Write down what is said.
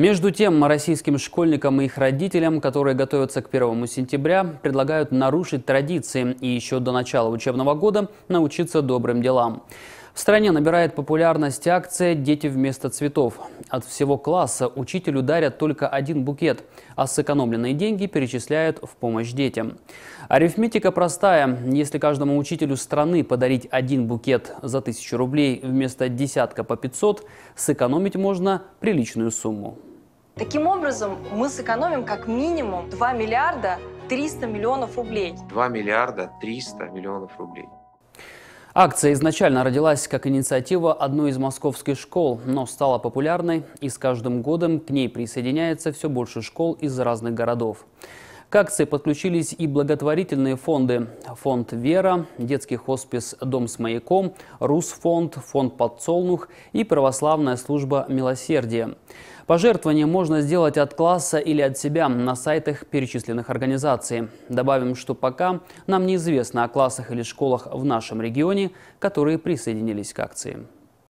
Между тем, российским школьникам и их родителям, которые готовятся к 1 сентября, предлагают нарушить традиции и еще до начала учебного года научиться добрым делам. В стране набирает популярность акция «Дети вместо цветов». От всего класса учителю дарят только один букет, а сэкономленные деньги перечисляют в помощь детям. Арифметика простая. Если каждому учителю страны подарить один букет за 1000 рублей вместо десятка по 500, сэкономить можно приличную сумму. Таким образом, мы сэкономим как минимум 2 миллиарда 300 миллионов рублей. 2 миллиарда 300 миллионов рублей. Акция изначально родилась как инициатива одной из московских школ, но стала популярной, и с каждым годом к ней присоединяется все больше школ из разных городов. К акции подключились и благотворительные фонды. Фонд «Вера», детский хоспис «Дом с маяком», «Русфонд», фонд «Подсолнух» и православная служба Милосердия. Пожертвования можно сделать от класса или от себя на сайтах перечисленных организаций. Добавим, что пока нам неизвестно о классах или школах в нашем регионе, которые присоединились к акции.